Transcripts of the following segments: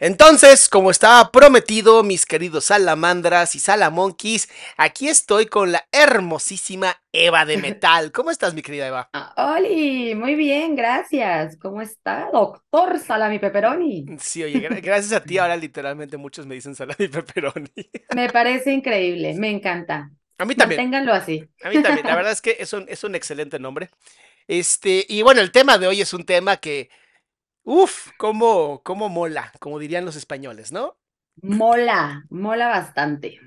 Entonces, como estaba prometido, mis queridos salamandras y salamonquis, aquí estoy con la hermosísima Eva de Metal. ¿Cómo estás, mi querida Eva? ¡Holi! Ah, muy bien, gracias. ¿Cómo está, doctor Salami Pepperoni? Sí, oye, gracias a ti ahora literalmente muchos me dicen Salami Pepperoni. Me parece increíble, me encanta. A mí también. Ténganlo así. A mí también. La verdad es que es un, es un excelente nombre. Este, y bueno, el tema de hoy es un tema que Uf, cómo, cómo mola, como dirían los españoles, ¿no? Mola, mola bastante.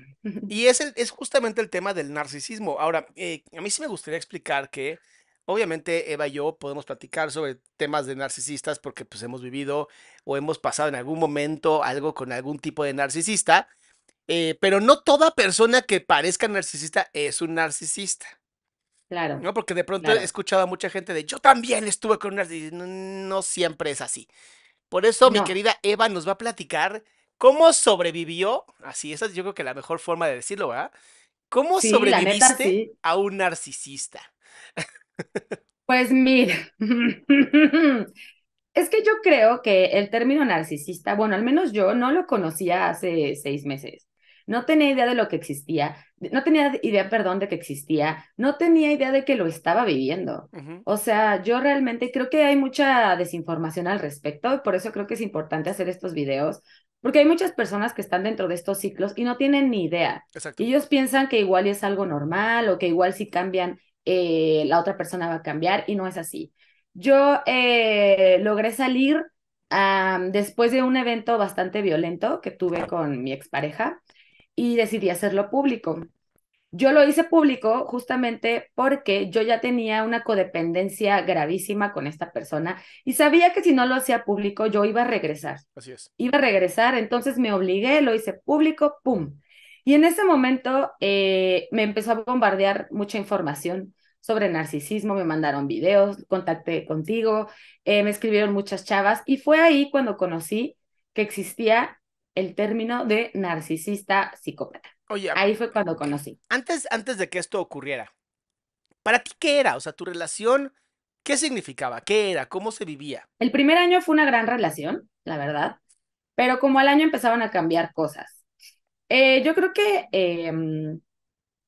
Y es, el, es justamente el tema del narcisismo. Ahora, eh, a mí sí me gustaría explicar que obviamente Eva y yo podemos platicar sobre temas de narcisistas porque pues hemos vivido o hemos pasado en algún momento algo con algún tipo de narcisista, eh, pero no toda persona que parezca narcisista es un narcisista. Claro. ¿no? Porque de pronto he escuchado a mucha gente de yo también estuve con un No, no siempre es así. Por eso mi querida Eva nos va a platicar cómo sobrevivió. Así, esa es yo creo que la mejor forma de decirlo, ¿verdad? ¿Cómo sobreviviste a un narcisista? Pues mira, es que yo creo que el término narcisista, bueno, al menos yo no lo conocía hace seis meses no tenía idea de lo que existía, no tenía idea, perdón, de que existía, no tenía idea de que lo estaba viviendo. O sea, yo realmente creo que hay mucha desinformación al respecto y por eso creo que es importante hacer estos videos, porque hay muchas personas que están dentro de estos ciclos y no tienen ni idea. Y ellos piensan que igual es algo normal o que igual si cambian, eh, la otra persona va a cambiar y no es así. Yo eh, logré salir después de un evento bastante violento que tuve con mi expareja y decidí hacerlo público. Yo lo hice público justamente porque yo ya tenía una codependencia gravísima con esta persona y sabía que si no lo hacía público yo iba a regresar. Así es. Iba a regresar, entonces me obligué, lo hice público, ¡pum! Y en ese momento eh, me empezó a bombardear mucha información sobre narcisismo, me mandaron videos, contacté contigo, eh, me escribieron muchas chavas y fue ahí cuando conocí que existía el término de narcisista psicópata. Ahí fue cuando conocí. Antes, antes de que esto ocurriera, ¿para ti qué era? O sea, tu relación, ¿qué significaba? ¿Qué era? ¿Cómo se vivía? El primer año fue una gran relación, la verdad, pero como al año empezaban a cambiar cosas. Eh, yo creo que em,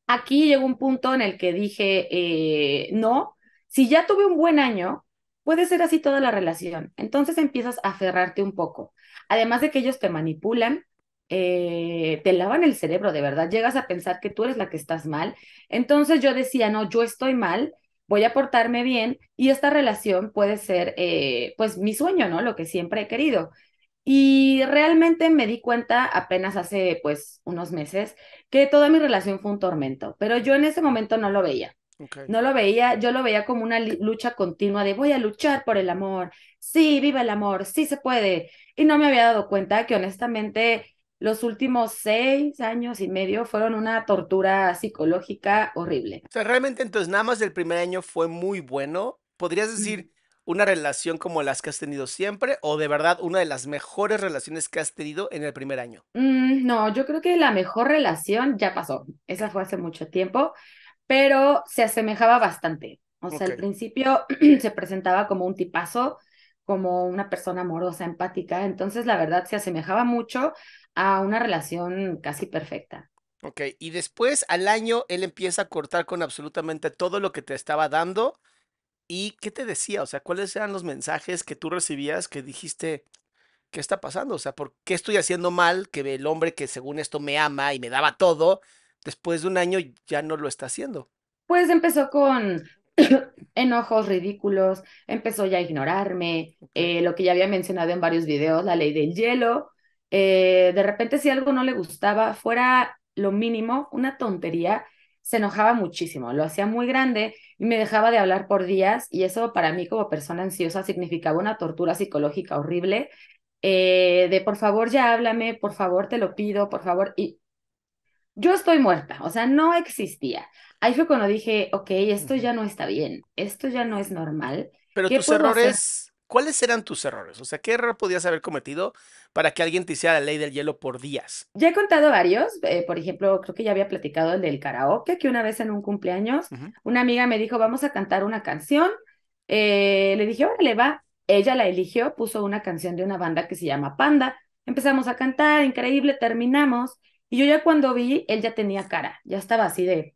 aquí llegó un punto en el que dije, eh, no, si ya tuve un buen año, puede ser así toda la relación. Entonces empiezas a aferrarte un poco. Además de que ellos te manipulan, eh, te lavan el cerebro, de verdad, llegas a pensar que tú eres la que estás mal. Entonces yo decía, no, yo estoy mal, voy a portarme bien y esta relación puede ser, eh, pues, mi sueño, ¿no? Lo que siempre he querido. Y realmente me di cuenta apenas hace, pues, unos meses que toda mi relación fue un tormento, pero yo en ese momento no lo veía. No lo veía, yo lo veía como una lucha continua de voy a luchar por el amor, sí, viva el amor, sí se puede. Y no me había dado cuenta que honestamente los últimos seis años y medio fueron una tortura psicológica horrible. O sea, realmente entonces nada más el primer año fue muy bueno. ¿Podrías decir una relación como las que has tenido siempre o de verdad una de las mejores relaciones que has tenido en el primer año? Mm, no, yo creo que la mejor relación ya pasó. Esa fue hace mucho tiempo pero se asemejaba bastante. O sea, al principio se presentaba como un tipazo, como una persona amorosa, empática, entonces la verdad se asemejaba mucho a una relación casi perfecta. Ok, y después al año él empieza a cortar con absolutamente todo lo que te estaba dando. ¿Y qué te decía? O sea, ¿cuáles eran los mensajes que tú recibías que dijiste, ¿qué está pasando? O sea, ¿por qué estoy haciendo mal que el hombre que según esto me ama y me daba todo, después de un año ya no lo está haciendo. Pues empezó con enojos ridículos, empezó ya a ignorarme, eh, lo que ya había mencionado en varios videos, la ley del hielo. Eh, de repente si algo no le gustaba, fuera lo mínimo, una tontería, se enojaba muchísimo, lo hacía muy grande y me dejaba de hablar por días y eso para mí como persona ansiosa significaba una tortura psicológica horrible. Eh, de por favor ya háblame, por favor te lo pido, por favor, y yo estoy muerta, o sea, no existía. Ahí fue cuando dije, ok, esto ya no está bien, esto ya no es normal. Pero tus errores, ¿cuáles eran tus errores? O sea, ¿qué error podías haber cometido para que alguien te hiciera la ley del hielo por días? Ya he contado varios, eh, por ejemplo, creo que ya había platicado el del karaoke, que una vez en un cumpleaños, una amiga me dijo, vamos a cantar una canción. Eh, le dije, órale, va. Ella la eligió, puso una canción de una banda que se llama Panda. Empezamos a cantar, increíble, terminamos. Y yo ya cuando vi, él ya tenía cara, ya estaba así de...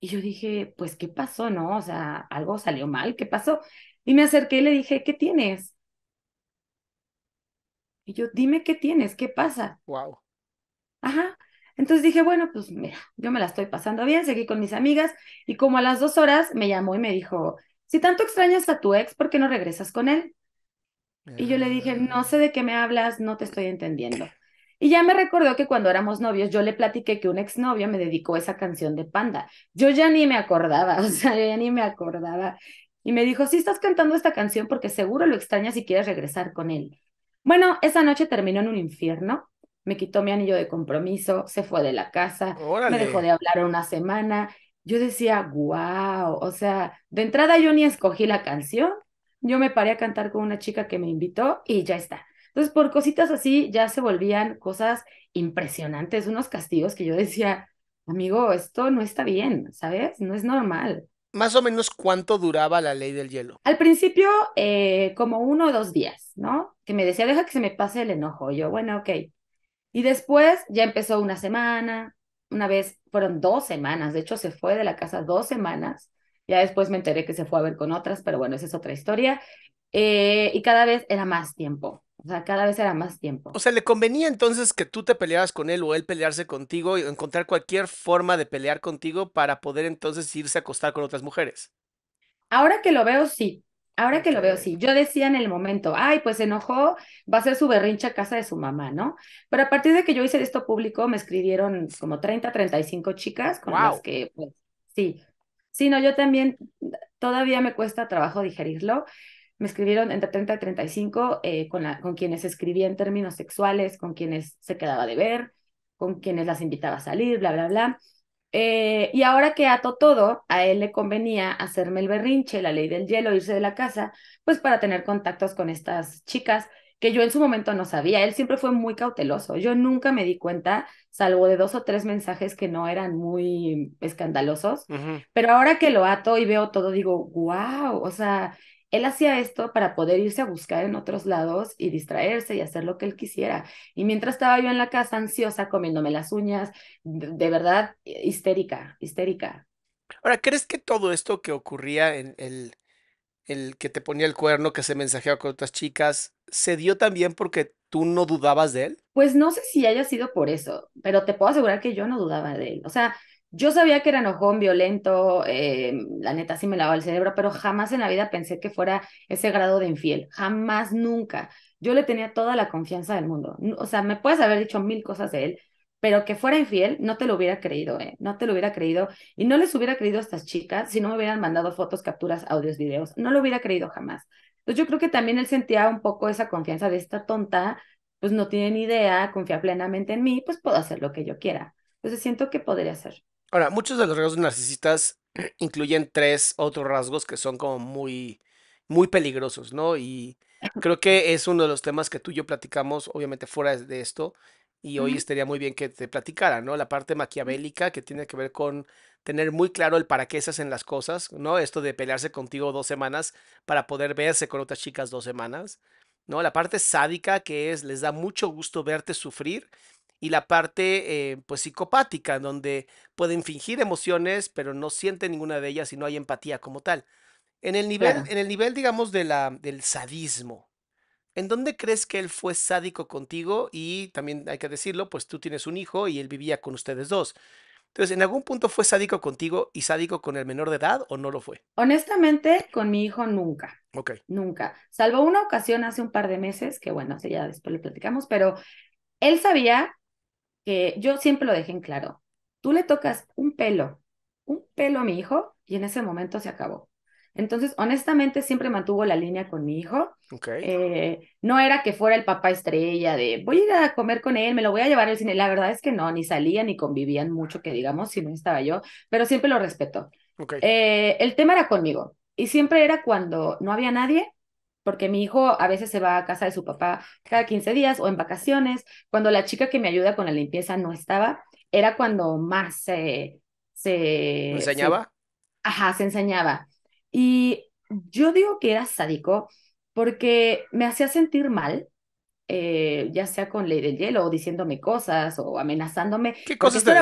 Y yo dije, pues, ¿qué pasó, no? O sea, algo salió mal, ¿qué pasó? Y me acerqué y le dije, ¿qué tienes? Y yo, dime qué tienes, qué pasa. Wow. Ajá. Entonces dije, bueno, pues mira, yo me la estoy pasando bien, seguí con mis amigas y como a las dos horas me llamó y me dijo, si tanto extrañas a tu ex, ¿por qué no regresas con él? Y yo le dije, ah. no sé de qué me hablas, no te estoy entendiendo. Y ya me recordó que cuando éramos novios, yo le platiqué que un exnovio me dedicó esa canción de Panda. Yo ya ni me acordaba, o sea, ya ni me acordaba. Y me dijo, sí estás cantando esta canción porque seguro lo extrañas y quieres regresar con él. Bueno, esa noche terminó en un infierno. Me quitó mi anillo de compromiso, se fue de la casa, me dejó de hablar una semana. Yo decía, wow, o sea, de entrada yo ni escogí la canción, yo me paré a cantar con una chica que me invitó y ya está. Entonces, por cositas así ya se volvían cosas impresionantes, unos castigos que yo decía, amigo, esto no está bien, ¿sabes? No es normal. Más o menos cuánto duraba la ley del hielo. Al principio, eh, como uno o dos días, ¿no? Que me decía, deja que se me pase el enojo. Yo, bueno, ok. Y después ya empezó una semana, una vez fueron dos semanas, de hecho se fue de la casa dos semanas. Ya después me enteré que se fue a ver con otras, pero bueno, esa es otra historia. Eh, y cada vez era más tiempo. O sea, cada vez era más tiempo. O sea, le convenía entonces que tú te peleabas con él o él pelearse contigo y encontrar cualquier forma de pelear contigo para poder entonces irse a acostar con otras mujeres. Ahora que lo veo, sí. Ahora que lo veo, sí. Yo decía en el momento, ay, pues se enojó, va a ser su berrincha a casa de su mamá, ¿no? Pero a partir de que yo hice esto público, me escribieron como 30, 35 chicas con las que, pues, sí. Sí, no, yo también todavía me cuesta trabajo digerirlo me escribieron entre 30 y 35 eh, con, la, con quienes escribía en términos sexuales, con quienes se quedaba de ver, con quienes las invitaba a salir, bla, bla, bla. Eh, y ahora que ato todo, a él le convenía hacerme el berrinche, la ley del hielo, irse de la casa, pues para tener contactos con estas chicas que yo en su momento no sabía. Él siempre fue muy cauteloso. Yo nunca me di cuenta, salvo de dos o tres mensajes que no eran muy escandalosos. Pero ahora que lo ato y veo todo, digo, wow, o sea, él hacía esto para poder irse a buscar en otros lados y distraerse y hacer lo que él quisiera. Y mientras estaba yo en la casa ansiosa, comiéndome las uñas, de, verdad histérica, histérica. Ahora, ¿crees que todo esto que ocurría en el, el que te ponía el cuerno, que se mensajeaba con otras chicas, se dio también porque tú no dudabas de él? Pues no sé si haya sido por eso, pero te puedo asegurar que yo no dudaba de él. O sea, yo sabía que era enojón, violento, eh, la neta sí me lavaba el cerebro, pero jamás en la vida pensé que fuera ese grado de infiel, jamás, nunca. Yo le tenía toda la confianza del mundo. O sea, me puedes haber dicho mil cosas de él, pero que fuera infiel, no te lo hubiera creído, ¿eh? No te lo hubiera creído. Y no les hubiera creído a estas chicas si no me hubieran mandado fotos, capturas, audios, videos. No lo hubiera creído jamás. Entonces yo creo que también él sentía un poco esa confianza de esta tonta, pues no tiene ni idea, confía plenamente en mí, pues puedo hacer lo que yo quiera. Entonces siento que podría ser. Ahora, muchos de los rasgos narcisistas incluyen tres otros rasgos que son como muy, muy peligrosos, ¿no? Y creo que es uno de los temas que tú y yo platicamos, obviamente fuera de esto, y hoy estaría muy bien que te platicara, ¿no? La parte maquiavélica que tiene que ver con tener muy claro el para qué se hacen las cosas, ¿no? Esto de pelearse contigo dos semanas para poder verse con otras chicas dos semanas, ¿no? La parte sádica que es, les da mucho gusto verte sufrir y la parte eh, pues psicopática, donde pueden fingir emociones, pero no sienten ninguna de ellas y no hay empatía como tal. En el nivel, en el nivel digamos, de la, del sadismo, ¿en dónde crees que él fue sádico contigo? Y también hay que decirlo, pues tú tienes un hijo y él vivía con ustedes dos. Entonces, ¿en algún punto fue sádico contigo y sádico con el menor de edad o no lo fue? Honestamente, con mi hijo nunca. Ok. Nunca. Salvo una ocasión hace un par de meses, que bueno, ya después lo platicamos, pero él sabía que yo siempre lo dejé en claro. Tú le tocas un pelo, un pelo a mi hijo y en ese momento se acabó. Entonces, honestamente, siempre mantuvo la línea con mi hijo. Eh, no era que fuera el papá estrella de voy a ir a comer con él, me lo voy a llevar al cine. La verdad es que no, ni salían ni convivían mucho, que digamos, si no estaba yo, pero siempre lo respetó. Eh, el tema era conmigo y siempre era cuando no había nadie, porque mi hijo a veces se va a casa de su papá cada 15 días o en vacaciones. Cuando la chica que me ayuda con la limpieza no estaba, era cuando más se... se ¿Enseñaba? ajá, se enseñaba. Y yo digo que era sádico porque me hacía sentir mal, eh, ya sea con ley del hielo o diciéndome cosas o amenazándome. ¿Qué cosas te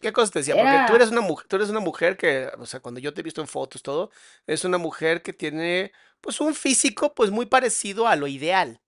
¿Qué cosa te decía? Porque tú eres una mujer, tú eres una mujer que, o sea, cuando yo te he visto en fotos, todo, es una mujer que tiene, pues, un físico, pues, muy parecido a lo ideal.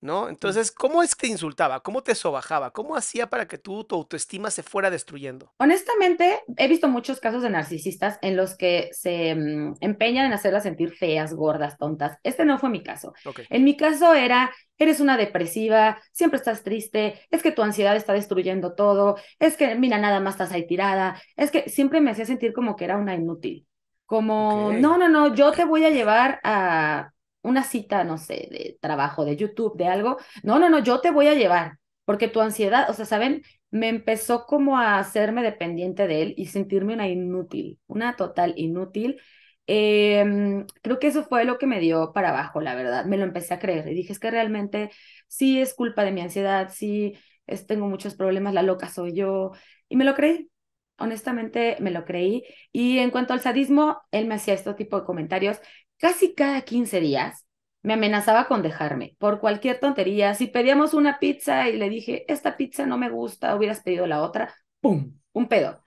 ¿no? Entonces, ¿cómo es que te insultaba? ¿Cómo te sobajaba? ¿Cómo hacía para que tu autoestima se fuera destruyendo? Honestamente, he visto muchos casos de narcisistas en los que se mm, empeñan en hacerlas sentir feas, gordas, tontas. Este no fue mi caso. En mi caso era, eres una depresiva, siempre estás triste, es que tu ansiedad está destruyendo todo, es que, mira, nada más estás ahí tirada, es que siempre me hacía sentir como que era una inútil. Como, no, no, no, yo te voy a llevar a una cita, no sé, de trabajo, de YouTube, de algo. No, no, no, yo te voy a llevar, porque tu ansiedad, o sea, ¿saben? Me empezó como a hacerme dependiente de él y sentirme una inútil, una total inútil. Em, creo que eso fue lo que me dio para abajo, la verdad. Me lo empecé a creer y dije, es que realmente sí es culpa de mi ansiedad, sí es, tengo muchos problemas, la loca soy yo. Y me lo creí, honestamente me lo creí. Y en cuanto al sadismo, él me hacía este tipo de comentarios Casi cada 15 días me amenazaba con dejarme por cualquier tontería. Si pedíamos una pizza y le dije, esta pizza no me gusta, hubieras pedido la otra, ¡pum! Un pedo.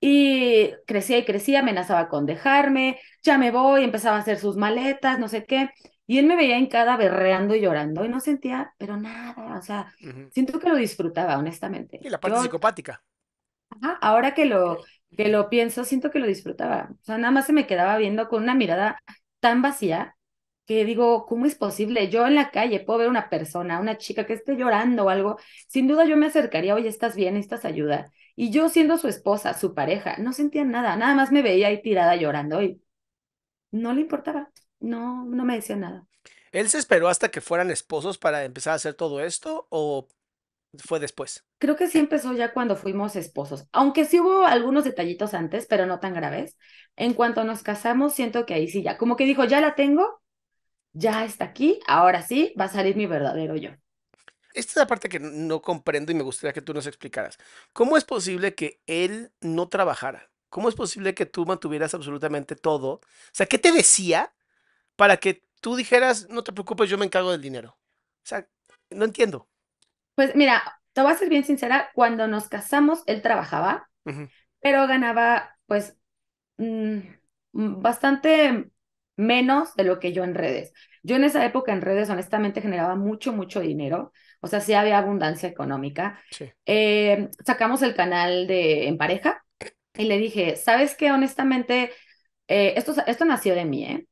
Y crecía y crecía, amenazaba con dejarme, ya me voy, empezaba a hacer sus maletas, no sé qué. Y él me veía en cada berreando y llorando y no sentía, pero nada, o sea, siento que lo disfrutaba, honestamente. la parte psicopática. ahora que lo, que lo pienso, siento que lo disfrutaba. O sea, nada más se me quedaba viendo con una mirada tan vacía que digo, ¿cómo es posible? Yo en la calle puedo ver una persona, una chica que esté llorando o algo, sin duda yo me acercaría, oye, ¿estás bien? ¿Estás ayuda? Y yo siendo su esposa, su pareja, no sentía nada, nada más me veía ahí tirada llorando y no le importaba, no, no me decía nada. ¿Él se esperó hasta que fueran esposos para empezar a hacer todo esto o fue después? Creo que sí empezó ya cuando fuimos esposos, aunque sí hubo algunos detallitos antes, pero no tan graves. En cuanto nos casamos, siento que ahí sí ya, como que dijo, ya la tengo, ya está aquí, ahora sí va a salir mi verdadero yo. Esta es la parte que no comprendo y me gustaría que tú nos explicaras. ¿Cómo es posible que él no trabajara? ¿Cómo es posible que tú mantuvieras absolutamente todo? O sea, ¿qué te decía para que tú dijeras, no te preocupes, yo me encargo del dinero? O sea, no entiendo. Pues mira, te voy a ser bien sincera, cuando nos casamos, él trabajaba, pero ganaba pues mm, mm, bastante menos de lo que yo en redes. Yo en esa época en redes honestamente generaba mucho, mucho dinero, o sea, sí había abundancia económica. Eh, sacamos el canal de En Pareja y le dije, ¿sabes qué? Honestamente, eh, esto, esto nació de mí, ¿eh?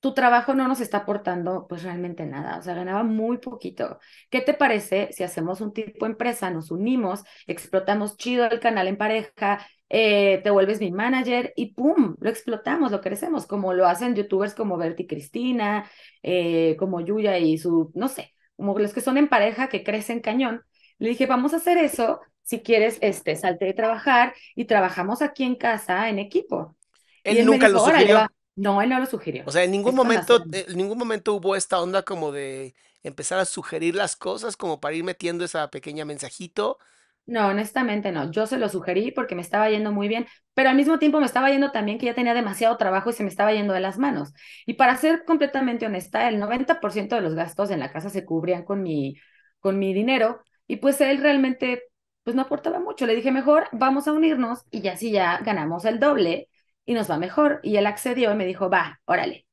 tu trabajo no nos está aportando pues realmente nada, o sea, ganaba muy poquito. ¿Qué te parece si hacemos un tipo empresa, nos unimos, explotamos chido el canal en pareja, eh, te vuelves mi manager y ¡pum! Lo explotamos, lo crecemos, como lo hacen youtubers como y Cristina, eh, como Yuya y su, no sé, como los que son en pareja que crecen cañón. Le dije, vamos a hacer eso, si quieres, este, salte de trabajar y trabajamos aquí en casa en equipo. Él, nunca lo sugirió. No, él no lo sugirió. O sea, en ningún momento, en ningún momento hubo esta onda como de empezar a sugerir las cosas, como para ir metiendo esa pequeña mensajito. No, honestamente no. Yo se lo sugerí porque me estaba yendo muy bien, pero al mismo tiempo me estaba yendo también que ya tenía demasiado trabajo y se me estaba yendo de las manos. Y para ser completamente honesta, el 90% de los gastos en la casa se cubrían con mi, con mi dinero y pues él realmente pues no aportaba mucho. Le dije, mejor vamos a unirnos y ya así ya ganamos el doble y nos va mejor. Y él accedió y me dijo, va, órale.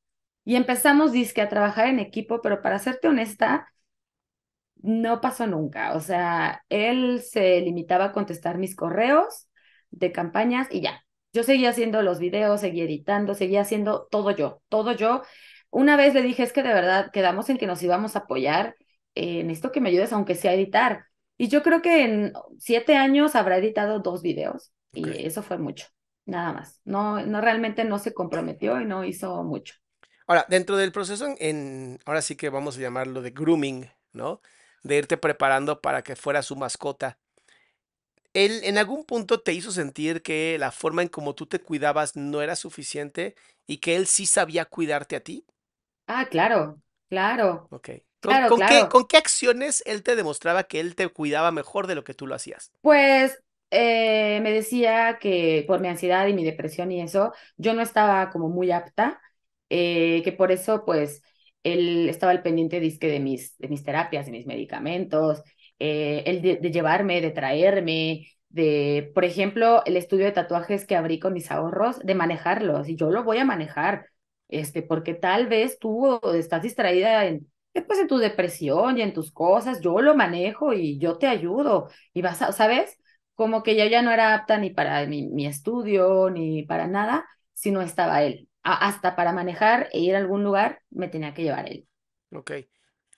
Y empezamos, disque, a trabajar en equipo, pero para serte honesta, no pasó nunca. O sea, él se limitaba a contestar mis correos de campañas y ya. Yo seguía haciendo los videos, seguía editando, seguía haciendo todo yo, todo yo. Una vez le dije, es que de verdad quedamos en que nos íbamos a apoyar, en eh, esto que me ayudes aunque sea a editar. Y yo creo que en siete años habrá editado dos videos y eso fue mucho nada más. No, no realmente no se comprometió y no hizo mucho. Ahora, dentro del proceso, en, ahora sí que vamos a llamarlo de grooming, ¿no? De irte preparando para que fuera su mascota. ¿Él en algún punto te hizo sentir que la forma en como tú te cuidabas no era suficiente y que él sí sabía cuidarte a ti? Ah, claro, claro. Ok. ¿Con, claro, claro. Qué, ¿Con qué acciones él te demostraba que él te cuidaba mejor de lo que tú lo hacías? Pues eh, me decía que por mi ansiedad y mi depresión y eso, yo no estaba como muy apta, eh, que por eso pues él estaba al pendiente de mis, de mis terapias, de mis medicamentos, eh, el de, llevarme, de traerme, de, por ejemplo, el estudio de tatuajes que abrí con mis ahorros, de manejarlos, y yo lo voy a manejar, este, porque tal vez tú estás distraída en, pues, en tu depresión y en tus cosas, yo lo manejo y yo te ayudo, y vas a, ¿sabes? como que yo ya no era apta ni para mi, estudio, ni para nada, si no estaba él. hasta para manejar e ir a algún lugar me tenía que llevar él. Ok.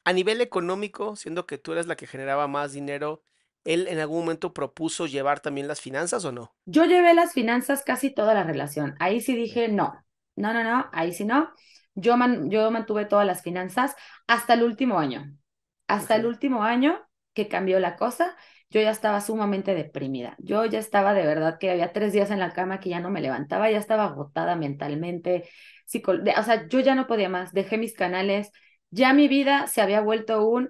A nivel económico, siendo que tú eres la que generaba más dinero, ¿él en algún momento propuso llevar también las finanzas o no? Yo llevé las finanzas casi toda la relación. Ahí sí dije no, no, no, no, ahí sí no. Yo, man, yo mantuve todas las finanzas hasta el último año. Hasta el último año que cambió la cosa yo ya estaba sumamente deprimida. Yo ya estaba de verdad que había tres días en la cama que ya no me levantaba, ya estaba agotada mentalmente, o sea, yo ya no podía más, dejé mis canales, ya mi vida se había vuelto un,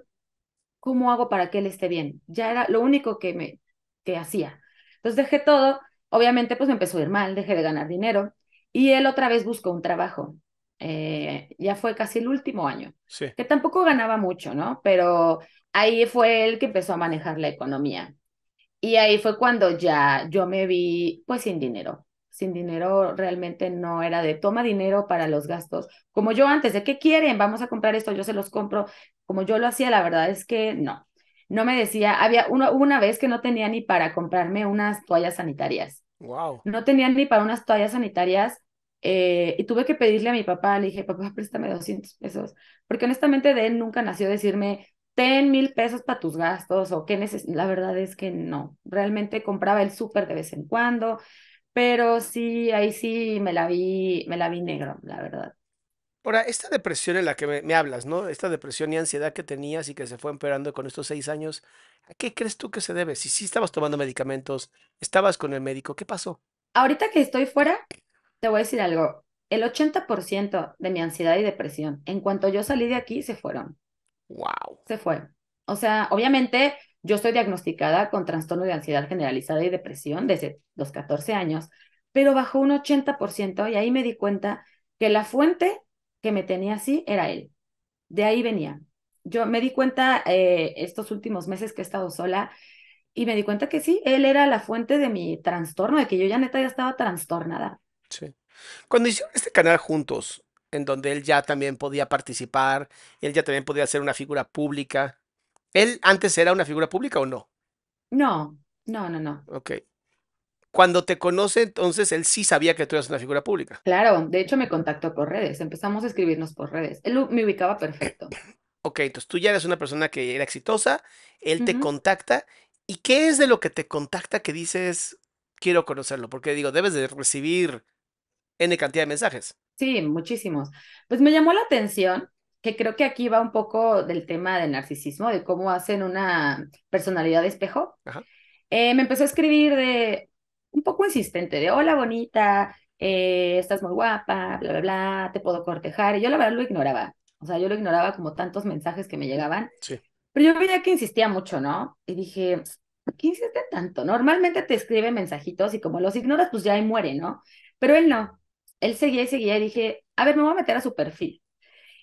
¿cómo hago para que él esté bien? Ya era lo único que me que hacía. Entonces dejé todo, obviamente pues me empezó a ir mal, dejé de ganar dinero y él otra vez buscó un trabajo. Eh, ya fue casi el último año, que tampoco ganaba mucho, ¿no? Pero ahí fue él que empezó a manejar la economía. Y ahí fue cuando ya yo me vi pues sin dinero. Sin dinero realmente no era de toma dinero para los gastos. Como yo antes, ¿de qué quieren? Vamos a comprar esto, yo se los compro. Como yo lo hacía, la verdad es que no. No me decía, había una, una vez que no tenía ni para comprarme unas toallas sanitarias. Wow. No tenía ni para unas toallas sanitarias eh, y tuve que pedirle a mi papá, le dije, papá, préstame 200 pesos, porque honestamente de él nunca nació decirme, ten mil pesos para tus gastos o qué La verdad es que no, realmente compraba el súper de vez en cuando, pero sí, ahí sí me la vi, me la vi negro, la verdad. Ahora, esta depresión en la que me, me, hablas, ¿no? Esta depresión y ansiedad que tenías y que se fue empeorando con estos seis años, ¿a qué crees tú que se debe? Si sí estabas tomando medicamentos, estabas con el médico, ¿qué pasó? Ahorita que estoy fuera, te voy a decir algo, el 80% de mi ansiedad y depresión, en cuanto yo salí de aquí, se fueron. Wow. Se fue. O sea, obviamente yo estoy diagnosticada con trastorno de ansiedad generalizada y depresión desde los 14 años, pero bajó un 80% y ahí me di cuenta que la fuente que me tenía así era él. De ahí venía. Yo me di cuenta eh, estos últimos meses que he estado sola y me di cuenta que sí, él era la fuente de mi trastorno, de que yo ya neta ya estaba trastornada. Sí. Cuando hicieron este canal juntos, en donde él ya también podía participar, él ya también podía ser una figura pública. ¿Él antes era una figura pública o no? No, no, no, no. Ok. Cuando te conoce, entonces él sí sabía que tú eras una figura pública. Claro, de hecho me contactó por redes, empezamos a escribirnos por redes. Él me ubicaba perfecto. Ok, entonces tú ya eres una persona que era exitosa, él te contacta. ¿Y qué es de lo que te contacta que dices, quiero conocerlo? Porque digo, debes de recibir N cantidad de mensajes. Sí, muchísimos. Pues me llamó la atención que creo que aquí va un poco del tema del narcisismo, de cómo hacen una personalidad de espejo. Eh, me empezó a escribir de un poco insistente, de hola bonita, eh, estás muy guapa, bla, bla, bla, te puedo cortejar. Y yo la verdad lo ignoraba. O sea, yo lo ignoraba como tantos mensajes que me llegaban. Sí. Pero yo veía que insistía mucho, ¿no? Y dije, ¿por qué insiste tanto? Normalmente te escribe mensajitos y como los ignoras, pues ya ahí muere, ¿no? Pero él no él seguía y seguía y dije, a ver, me voy a meter a su perfil.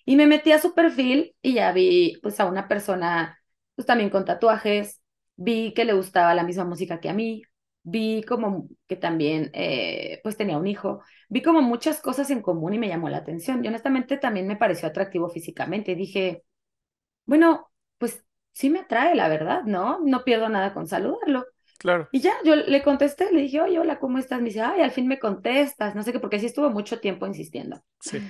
Y me metí a su perfil y ya vi pues a una persona pues también con tatuajes, vi que le gustaba la misma música que a mí, vi como que también eh, pues tenía un hijo, vi como muchas cosas en común y me llamó la atención. Y honestamente también me pareció atractivo físicamente. Dije, bueno, pues sí me atrae la verdad, ¿no? No pierdo nada con saludarlo. Y ya, yo le contesté, le dije, oye, hola, ¿cómo estás? Me dice, ay, al fin me contestas, no sé qué, porque sí estuvo mucho tiempo insistiendo. Sí.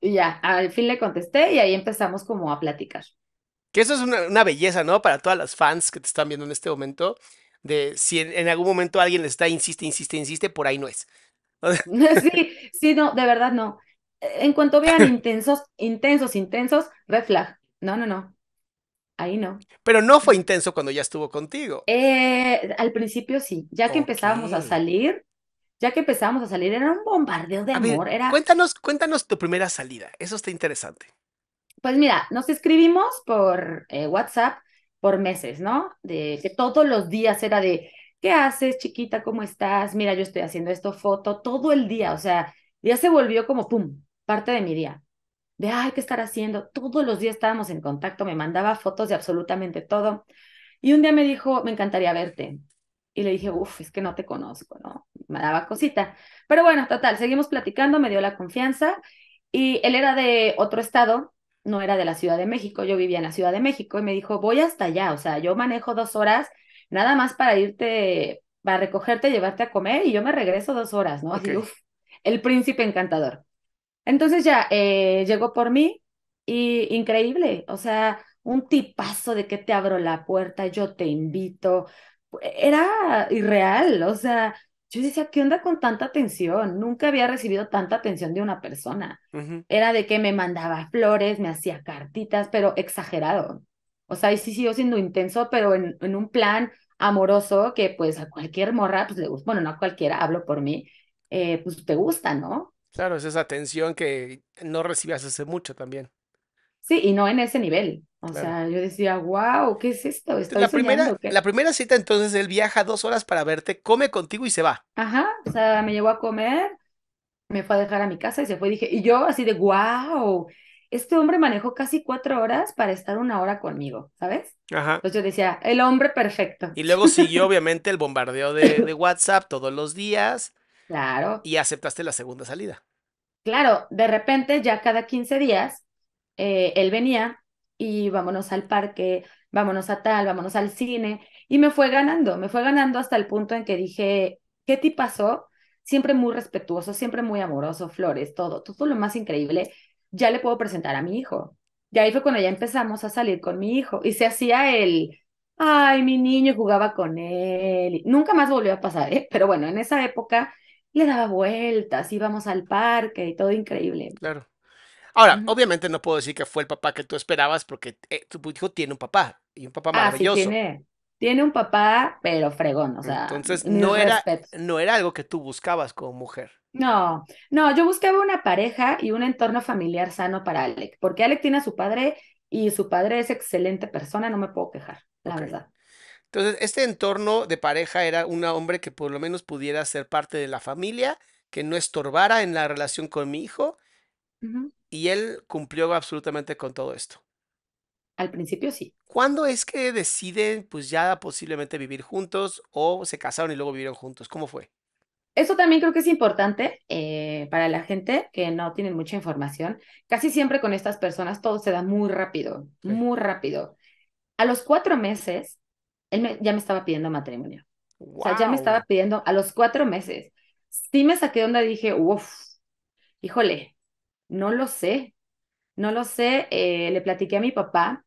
Y ya, al fin le contesté y ahí empezamos como a platicar. Que eso es una, belleza, ¿no? Para todas las fans que te están viendo en este momento, de si en, algún momento alguien les está, insiste, insiste, insiste, por ahí no es. sí, sí, no, de verdad no. En cuanto vean intensos, intensos, intensos, red flag. No, no, no ahí no. Pero no fue intenso cuando ya estuvo contigo. Eh, al principio sí, ya que empezábamos a salir, ya que empezábamos a salir, era un bombardeo de amor. Cuéntanos, cuéntanos tu primera salida, eso está interesante. Pues mira, nos escribimos por eh, WhatsApp por meses, ¿no? De que todos los días era de, ¿qué haces, chiquita? ¿Cómo estás? Mira, yo estoy haciendo esto, foto, todo el día, o sea, ya se volvió como, ¡pum!, parte de mi día de, ay, ¿qué estar haciendo? Todos los días estábamos en contacto, me mandaba fotos de absolutamente todo. Y un día me dijo, me encantaría verte. Y le dije, uff, es que no te conozco, ¿no? Me daba cosita. Pero bueno, total, seguimos platicando, me dio la confianza. Y él era de otro estado, no era de la Ciudad de México, yo vivía en la Ciudad de México y me dijo, voy hasta allá, o sea, yo manejo dos horas nada más para irte, para recogerte, llevarte a comer y yo me regreso dos horas, ¿no? Así, el príncipe encantador. Entonces ya eh, llegó por mí y increíble, o sea, un tipazo de que te abro la puerta, yo te invito, era irreal, o sea, yo decía, ¿qué onda con tanta atención? Nunca había recibido tanta atención de una persona. Era de que me mandaba flores, me hacía cartitas, pero exagerado. O sea, y sí siguió siendo intenso, pero en, un plan amoroso que pues a cualquier morra, pues le gusta, bueno, no a cualquiera, hablo por mí, eh, pues te gusta, ¿no? Claro, es esa atención que no recibías hace mucho también. Sí, y no en ese nivel. O sea, yo decía, wow, ¿qué es esto? la, primera, la primera cita, entonces, él viaja dos horas para verte, come contigo y se va. Ajá, o sea, me llevó a comer, me fue a dejar a mi casa y se fue. Y dije, y yo así de, wow, este hombre manejó casi cuatro horas para estar una hora conmigo, ¿sabes? Ajá. Entonces yo decía, el hombre perfecto. Y luego siguió, obviamente, el bombardeo de WhatsApp todos los días Claro. Y aceptaste la segunda salida. Claro, de repente ya cada 15 días eh, él venía y vámonos al parque, vámonos a tal, vámonos al cine. Y me fue ganando, me fue ganando hasta el punto en que dije, ¿qué te pasó? Siempre muy respetuoso, siempre muy amoroso, flores, todo, todo lo más increíble. Ya le puedo presentar a mi hijo. Y ahí fue cuando ya empezamos a salir con mi hijo. Y se hacía el, ay, mi niño jugaba con él. Nunca más volvió a pasar, ¿eh? pero bueno, en esa época le daba vueltas, íbamos al parque y todo increíble. Claro. Ahora, obviamente no puedo decir que fue el papá que tú esperabas porque eh, tu hijo tiene un papá y un papá ah, maravilloso. tiene, tiene un papá, pero fregón, o sea. Entonces no era, no era algo que tú buscabas como mujer. No, no, yo buscaba una pareja y un entorno familiar sano para Alec, porque Alec tiene a su padre y su padre es excelente persona, no me puedo quejar, la verdad. Entonces, este entorno de pareja era un hombre que por lo menos pudiera ser parte de la familia, que no estorbara en la relación con mi hijo, y él cumplió absolutamente con todo esto. Al principio sí. ¿Cuándo es que deciden, pues ya posiblemente vivir juntos o se casaron y luego vivieron juntos? ¿Cómo fue? Eso también creo que es importante eh, para la gente que no tiene mucha información. Casi siempre con estas personas todo se da muy rápido, muy rápido. A los cuatro meses él ya me estaba pidiendo matrimonio. O sea, ya me estaba pidiendo a los cuatro meses. Sí me saqué onda, y dije, uff, híjole, no lo sé, no lo sé, eh, le platiqué a mi papá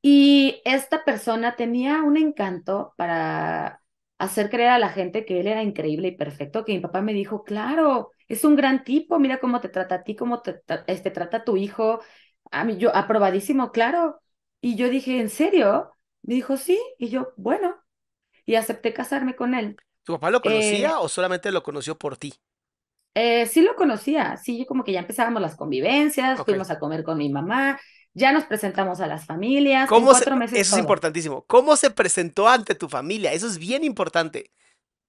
y esta persona tenía un encanto para hacer creer a la gente que él era increíble y perfecto, que mi papá me dijo, claro, es un gran tipo, mira cómo te trata a ti, cómo te este, trata a tu hijo, a mí, yo aprobadísimo, claro. Y yo dije, ¿en serio? Me dijo, sí, y yo, bueno, y acepté casarme con él. ¿Tu papá lo conocía eh, o solamente lo conoció por ti? Eh, sí lo conocía, sí, yo como que ya empezábamos las convivencias, fuimos a comer con mi mamá, ya nos presentamos a las familias. cuatro meses eso es importantísimo. ¿Cómo se presentó ante tu familia? Eso es bien importante.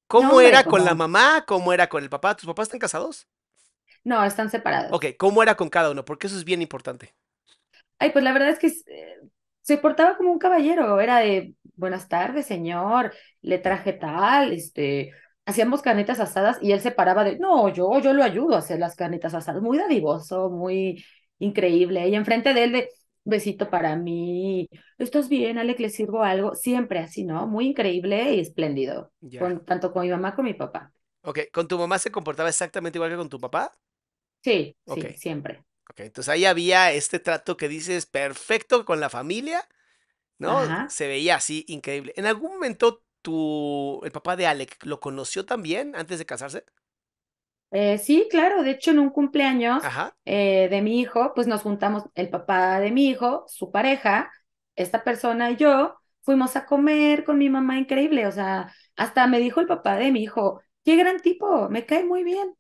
¿Cómo era con la mamá? ¿Cómo era con el papá? ¿Tus papás están casados? No, están separados. Ok, ¿cómo era con cada uno? Porque eso es bien importante. Ay, pues la verdad es que eh, se portaba como un caballero, era de, buenas tardes, señor, le traje tal, este, hacíamos canetas asadas y él se paraba de, no, yo, yo lo ayudo a hacer las canetas asadas, muy dadivoso, muy increíble, y enfrente de él de, besito para mí, ¿estás bien, Alec, le sirvo algo? Siempre así, ¿no? Muy increíble y espléndido, con, tanto con mi mamá como mi papá. Ok, ¿con tu mamá se comportaba exactamente igual que con tu papá? Sí, sí, siempre. Ok, entonces ahí había este trato que dices perfecto con la familia, ¿no? Se veía así increíble. ¿En algún momento tu, el papá de Alec lo conoció también antes de casarse? Eh, sí, claro, de hecho en un cumpleaños eh, de mi hijo, pues nos juntamos el papá de mi hijo, su pareja, esta persona y yo, fuimos a comer con mi mamá increíble, o sea, hasta me dijo el papá de mi hijo, qué gran tipo, me cae muy bien.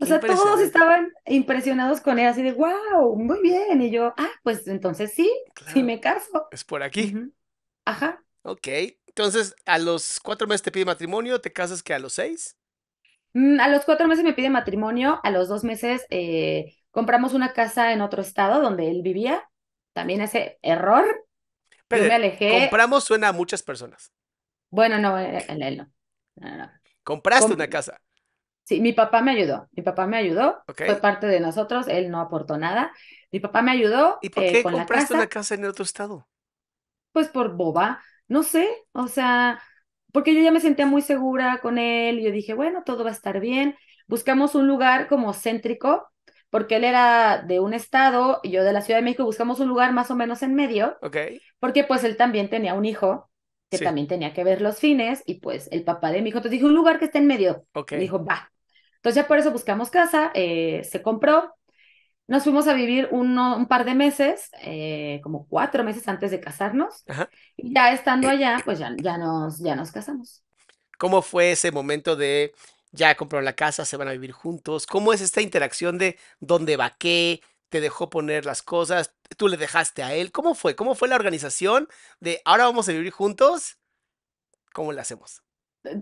O sea, todos estaban impresionados con él, así de, wow, muy bien. Y yo, ah, pues entonces sí, sí me caso. Es por aquí. Ajá. Ok. Entonces, a los cuatro meses te pide matrimonio, ¿te casas que a los seis? Mm, a los cuatro meses me pide matrimonio, a los dos meses eh, compramos una casa en otro estado donde él vivía. También ese error. Pero me alejé. Compramos suena a muchas personas. Bueno, no, él, eh, él no. Compraste una casa. Sí, mi papá me ayudó. Mi papá me ayudó. Fue parte de nosotros. Él no aportó nada. Mi papá me ayudó. ¿Y por eh, qué compraste la casa. una casa en otro estado? Pues por boba. No sé. O sea, porque yo ya me sentía muy segura con él. yo dije, bueno, todo va a estar bien. Buscamos un lugar como céntrico, porque él era de un estado y yo de la Ciudad de México. Buscamos un lugar más o menos en medio. Ok. Porque pues él también tenía un hijo que también tenía que ver los fines y pues el papá de mi hijo. te dijo, un lugar que esté en medio. dijo, va, entonces ya por eso buscamos casa, eh, se compró, nos fuimos a vivir un par de meses, eh, como cuatro meses antes de casarnos, y ya estando allá, pues ya, ya, nos, ya nos casamos. ¿Cómo fue ese momento de ya compraron la casa, se van a vivir juntos? ¿Cómo es esta interacción de dónde va qué? ¿Te dejó poner las cosas? ¿Tú le dejaste a él? ¿Cómo fue? ¿Cómo fue la organización de ahora vamos a vivir juntos? ¿Cómo la hacemos?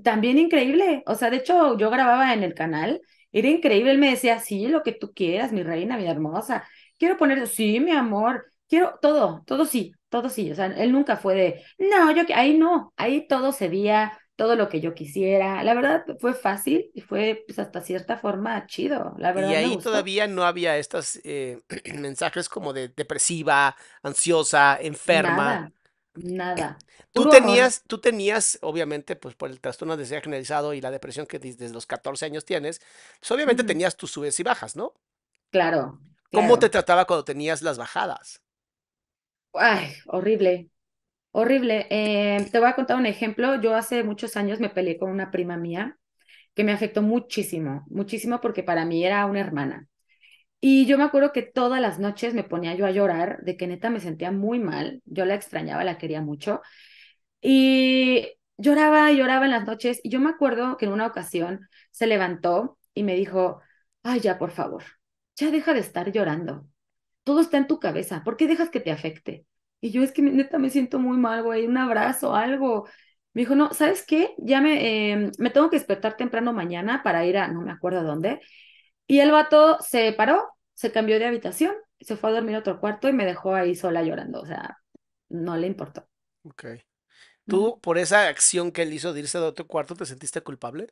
también increíble. O sea, de hecho, yo grababa en el canal, era increíble. Él me decía, sí, lo que tú quieras, mi reina, mi hermosa. Quiero poner, sí, mi amor, quiero todo, todo sí, todo sí. O sea, él nunca fue de, no, yo, ahí no, ahí todo se cedía, todo lo que yo quisiera. La verdad fue fácil y fue pues, hasta cierta forma chido. La verdad, y ahí todavía no había estos eh, mensajes como de depresiva, ansiosa, enferma. Nada. Tú tenías, tú tenías, obviamente, pues por el trastorno de ansiedad generalizado y la depresión que desde los 14 años tienes, pues obviamente tenías tus subes y bajas, ¿no? Claro. ¿Cómo te trataba cuando tenías las bajadas? Ay, horrible, horrible. Eh, te voy a contar un ejemplo. Yo hace muchos años me peleé con una prima mía que me afectó muchísimo, muchísimo porque para mí era una hermana. Y yo me acuerdo que todas las noches me ponía yo a llorar, de que neta me sentía muy mal, yo la extrañaba, la quería mucho. Y lloraba y lloraba en las noches. Y yo me acuerdo que en una ocasión se levantó y me dijo, ay, ya, por favor, ya deja de estar llorando. Todo está en tu cabeza, ¿por qué dejas que te afecte? Y yo es que neta me siento muy mal, güey, un abrazo, algo. Me dijo, no, ¿sabes qué? Ya me, em, me tengo que despertar temprano mañana para ir a, no me acuerdo dónde y el vato se paró, se cambió de habitación, se fue a dormir a otro cuarto y me dejó ahí sola llorando. O sea, no le importó. Ok. ¿Tú por esa acción que él hizo de irse de otro cuarto te sentiste culpable?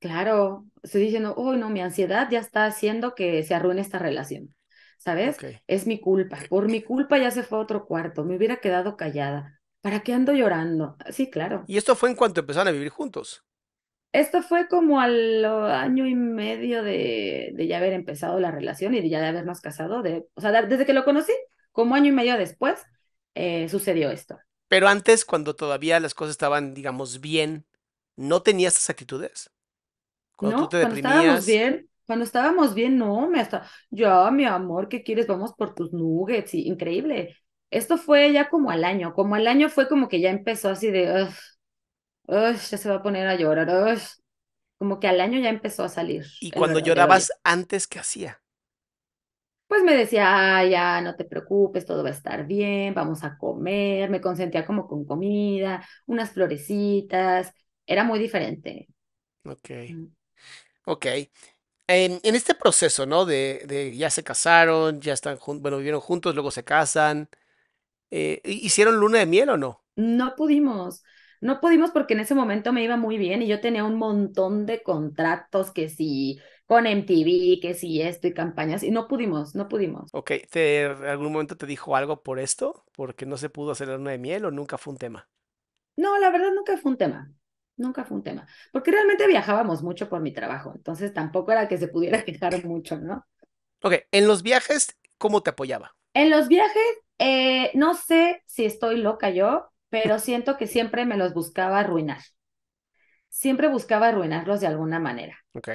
Claro, estoy diciendo, uy, no, mi ansiedad ya está haciendo que se arruine esta relación, ¿sabes? Es mi culpa, por mi culpa ya se fue a otro cuarto, me hubiera quedado callada, ¿para qué ando llorando? Sí, claro. ¿Y esto fue en cuanto empezaron a vivir juntos? Esto fue como al año y medio de, ya haber empezado la relación y de ya de habernos casado. De, o sea, desde que lo conocí, como año y medio después, eh, sucedió esto. Pero antes, cuando todavía las cosas estaban, digamos, bien, ¿no tenías esas actitudes? Cuando no, te cuando estábamos bien, cuando estábamos bien, no, me hasta, yo, mi amor, ¿qué quieres? Vamos por tus nuggets, increíble. Esto fue ya como al año, como al año fue como que ya empezó así de, Uy, ya se va a poner a llorar. Como que al año ya empezó a salir. ¿Y cuando llorabas antes qué hacía? Pues me decía, ya no te preocupes, todo va a estar bien, vamos a comer. Me consentía como con comida, unas florecitas. Era muy diferente. Ok. Ok. En, este proceso, ¿no? De, de, ya se casaron, ya están juntos, bueno, vivieron juntos, luego se casan. Eh, ¿Hicieron luna de miel o no? No pudimos. No pudimos porque en ese momento me iba muy bien y yo tenía un montón de contratos que sí con MTV, que sí esto y campañas y no pudimos, no pudimos. Ok, ¿Te, ¿algún momento te dijo algo por esto? ¿Porque no se pudo hacer la de miel o nunca fue un tema? No, la verdad nunca fue un tema nunca fue un tema, porque realmente viajábamos mucho por mi trabajo, entonces tampoco era que se pudiera quejar mucho, ¿no? Ok, en los viajes, ¿cómo te apoyaba? En los viajes, eh, no sé si estoy loca yo, pero siento que siempre me los buscaba arruinar. Siempre buscaba arruinarlos de alguna manera. Ok.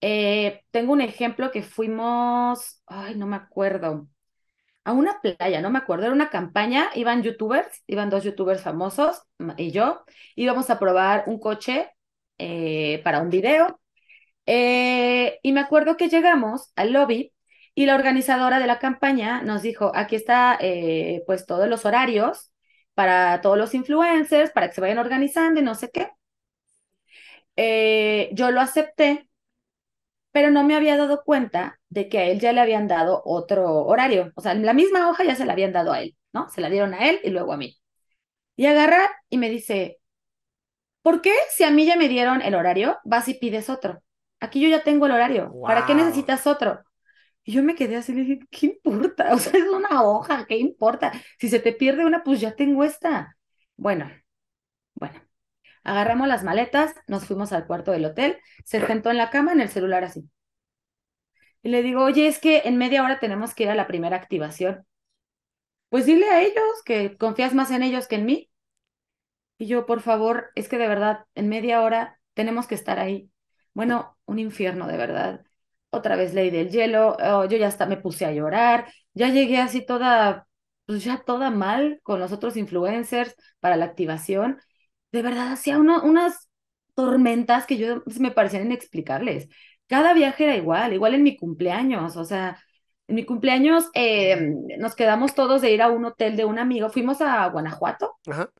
Eh, tengo un ejemplo que fuimos, ay, no me acuerdo, a una playa, no me acuerdo, era una campaña, iban youtubers, iban dos youtubers famosos y yo, íbamos a probar un coche eh, para un video. Eh, y me acuerdo que llegamos al lobby y la organizadora de la campaña nos dijo, aquí está pues todos los horarios para todos los influencers, para que se vayan organizando y no sé qué. Eh, yo lo acepté, pero no me había dado cuenta de que a él ya le habían dado otro horario. O sea, la misma hoja ya se la habían dado a él, ¿no? Se la dieron a él y luego a mí. Y agarra y me dice, ¿por qué si a mí ya me dieron el horario, vas y pides otro? Aquí yo ya tengo el horario. ¿Para qué necesitas otro? Y yo me quedé así, le dije, ¿qué importa? O sea, es una hoja, ¿qué importa? Si se te pierde una, pues ya tengo esta. Bueno, bueno, agarramos las maletas, nos fuimos al cuarto del hotel, se sentó en la cama en el celular así. Y le digo, oye, es que en media hora tenemos que ir a la primera activación. Pues dile a ellos que confías más en ellos que en mí. Y yo, por favor, es que de verdad, en media hora tenemos que estar ahí. Bueno, un infierno, de verdad otra vez ley del hielo, oh, yo ya hasta me puse a llorar, ya llegué así toda, pues ya toda mal con los otros influencers para la activación. De verdad, hacía unas tormentas que yo pues, me parecían inexplicables. Cada viaje era igual, igual en mi cumpleaños, o sea, en mi cumpleaños em, nos quedamos todos de ir a un hotel de un amigo, fuimos a Guanajuato. Ajá.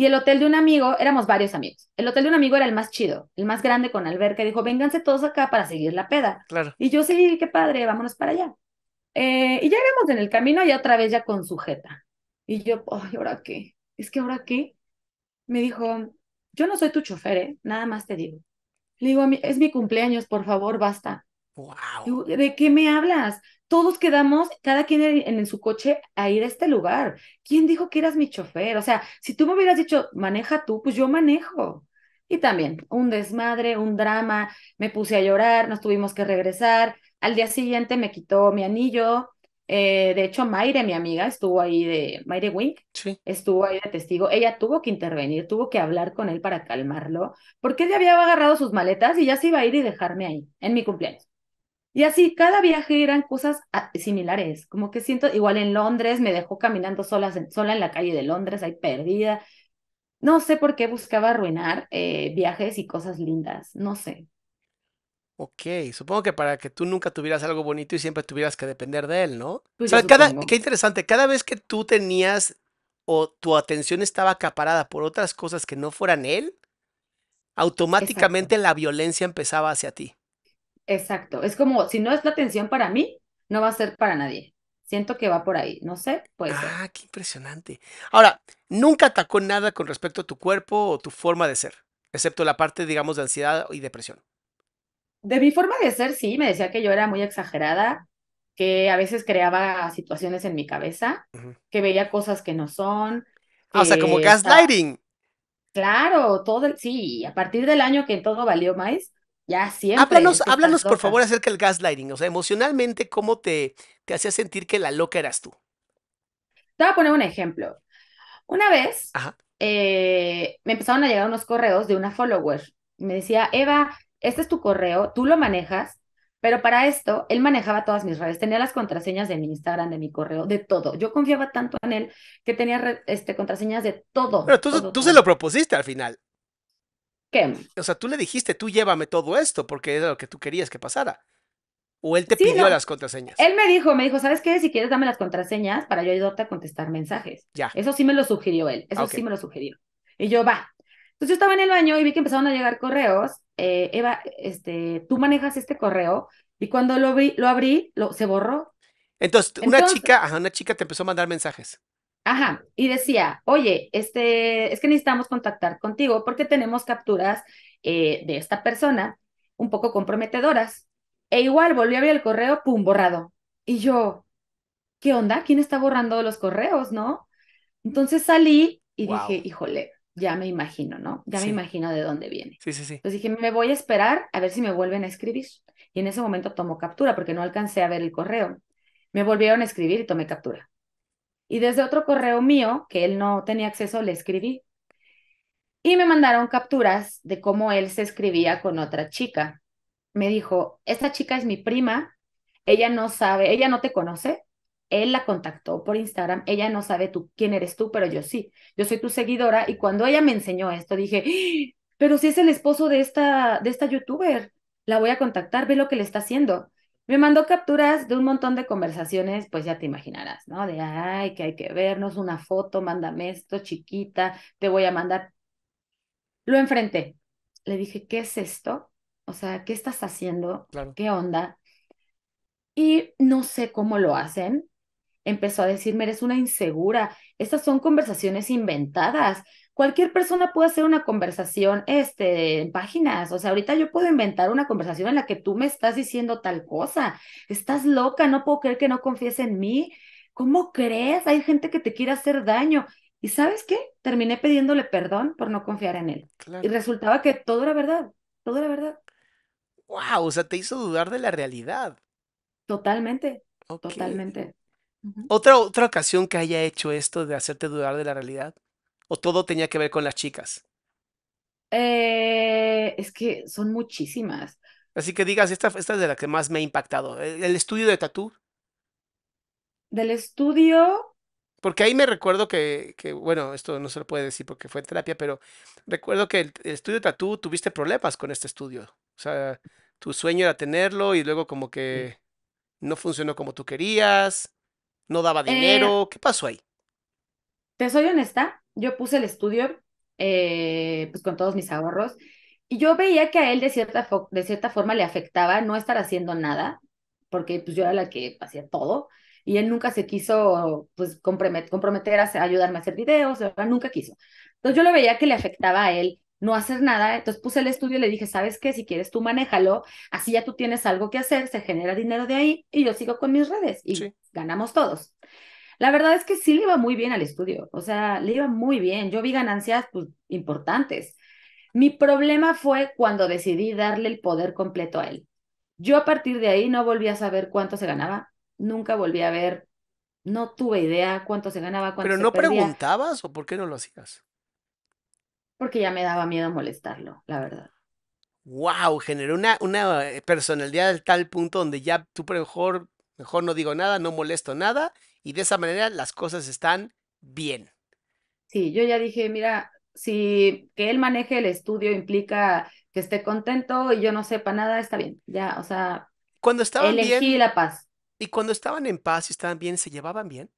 Y el hotel de un amigo, éramos varios amigos. El hotel de un amigo era el más chido, el más grande con alberca. Dijo, vénganse todos acá para seguir la peda. Claro. Y yo, sí, qué padre, vámonos para allá. Eh, y ya éramos en el camino y otra vez ya con sujeta. Y yo, ay, ¿ahora qué? Es que ¿ahora qué? Me dijo, yo no soy tu chofer, ¿eh? Nada más te digo. Le digo, es mi cumpleaños, por favor, basta. Wow. ¿De qué me hablas? todos quedamos, cada quien en, su coche, a ir a este lugar. ¿Quién dijo que eras mi chofer? O sea, si tú me hubieras dicho, maneja tú, pues yo manejo. Y también, un desmadre, un drama, me puse a llorar, nos tuvimos que regresar. Al día siguiente me quitó mi anillo. Eh, de hecho, Maire, mi amiga, estuvo ahí de, Maire Wink, estuvo ahí de testigo. Ella tuvo que intervenir, tuvo que hablar con él para calmarlo, porque él ya había agarrado sus maletas y ya se iba a ir y dejarme ahí, en mi cumpleaños. Y así, cada viaje eran cosas ah, similares, como que siento, igual en Londres me dejó caminando sola, sola en la calle de Londres, ahí perdida. No sé por qué buscaba arruinar eh, viajes y cosas lindas, no sé. Ok, supongo que para que tú nunca tuvieras algo bonito y siempre tuvieras que depender de él, ¿no? Pues qué interesante, cada vez que tú tenías o tu atención estaba acaparada por otras cosas que no fueran él, automáticamente la violencia empezaba hacia ti. Exacto, es como si no es la atención para mí, no va a ser para nadie. Siento que va por ahí, no sé, puede ser. Ah, qué impresionante. Ahora, nunca atacó nada con respecto a tu cuerpo o tu forma de ser, excepto la parte, digamos, de ansiedad y depresión. De mi forma de ser, sí, me decía que yo era muy exagerada, que a veces creaba situaciones en mi cabeza, que veía cosas que no son. Ah, o sea, como gaslighting. Claro, todo, el, sí, a partir del año que en todo valió más, ya siempre. Háblanos, háblanos por favor acerca del gaslighting, o sea, emocionalmente, ¿cómo te, te hacía sentir que la loca eras tú? Te voy a poner un ejemplo. Una vez eh, me empezaron a llegar unos correos de una follower. Me decía, Eva, este es tu correo, tú lo manejas, pero para esto él manejaba todas mis redes, tenía las contraseñas de mi Instagram, de mi correo, de todo. Yo confiaba tanto en él que tenía este, contraseñas de todo. Pero tú, se lo propusiste al final. ¿Qué? O sea, tú le dijiste, tú llévame todo esto, porque era lo que tú querías que pasara. ¿O él te pidió las contraseñas? Él me dijo, me dijo, ¿sabes qué? Si quieres, dame las contraseñas para yo ayudarte a contestar mensajes. Ya. Eso sí me lo sugirió él, eso ah, sí me lo sugirió. Y yo, va. Entonces yo estaba en el baño y vi que empezaron a llegar correos. Eh, Eva, este, tú manejas este correo. Y cuando lo vi, lo abrí, se borró. Entonces, una chica, ajá, una chica te empezó a mandar mensajes. Ajá, y decía, oye, este, es que necesitamos contactar contigo porque tenemos capturas eh, de esta persona un poco comprometedoras. E igual volví a ver el correo, pum, borrado. Y yo, ¿qué onda? ¿Quién está borrando los correos, no? Entonces salí y dije, híjole, ya me imagino, ¿no? Ya me imagino de dónde viene. Sí, sí, sí. Entonces dije, me voy a esperar a ver si me vuelven a escribir. Y en ese momento tomo captura porque no alcancé a ver el correo. Me volvieron a escribir y tomé captura. Y desde otro correo mío, que él no tenía acceso, le escribí. Y me mandaron capturas de cómo él se escribía con otra chica. Me dijo, esta chica es mi prima, ella no sabe, ella no te conoce, él la contactó por Instagram, ella no sabe tú quién eres tú, pero yo sí, yo soy tu seguidora y cuando ella me enseñó esto dije, ¡Ah! pero si es el esposo de esta, de esta youtuber, la voy a contactar, ve lo que le está haciendo me mandó capturas de un montón de conversaciones, pues ya te imaginarás, ¿no? De, ay, que hay que vernos, una foto, mándame esto, chiquita, te voy a mandar. Lo enfrenté. Le dije, ¿qué es esto? O sea, ¿qué estás haciendo? ¿Qué onda? Y no sé cómo lo hacen. Empezó a decirme, eres una insegura. Estas son conversaciones inventadas cualquier persona puede hacer una conversación este, en páginas. O sea, ahorita yo puedo inventar una conversación en la que tú me estás diciendo tal cosa. Estás loca, no puedo creer que no confíes en mí. ¿Cómo crees? Hay gente que te quiere hacer daño. ¿Y sabes qué? Terminé pidiéndole perdón por no confiar en él. Y resultaba que todo era verdad, todo era verdad. Wow, o sea, te hizo dudar de la realidad. Totalmente, totalmente. ¿Otra, otra ocasión que haya hecho esto de hacerte dudar de la realidad? o todo tenía que ver con las chicas? Eh, es que son muchísimas. Así que digas, esta, esta es de la que más me ha impactado. Eh, ¿El, estudio de Tatú? Del estudio. Porque ahí me recuerdo que, bueno, esto no se lo puede decir porque fue en terapia, pero recuerdo que el, estudio de Tatú tuviste problemas con este estudio. O sea, tu sueño era tenerlo y luego como que no funcionó como tú querías, no daba eh, dinero. ¿Qué pasó ahí? ¿Te soy honesta? yo puse el estudio eh, pues con todos mis ahorros y yo veía que a él de cierta, de cierta forma le afectaba no estar haciendo nada, porque pues yo era la que hacía todo y él nunca se quiso pues comprometer a ayudarme a hacer videos, nunca quiso. Entonces yo lo veía que le afectaba a él no hacer nada, entonces puse el estudio y le dije, ¿sabes qué? Si quieres tú manéjalo, así ya tú tienes algo que hacer, se genera dinero de ahí y yo sigo con mis redes y ganamos todos. La verdad es que sí le iba muy bien al estudio, o sea, le iba muy bien. Yo vi ganancias pues, importantes. Mi problema fue cuando decidí darle el poder completo a él. Yo a partir de ahí no volví a saber cuánto se ganaba, nunca volví a ver, no tuve idea cuánto se ganaba, cuánto ¿Pero no preguntabas o por qué no lo hacías? Porque ya me daba miedo molestarlo, la verdad. Wow, generó una, una eh, personalidad al tal punto donde ya tú mejor, mejor no digo nada, no molesto nada y de esa manera las cosas están bien. Sí, yo ya dije, mira, si que él maneje el estudio implica que esté contento y yo no sepa nada, está bien, ya, o sea, cuando estaban elegí la paz. Y cuando estaban en paz y estaban bien, ¿se llevaban bien?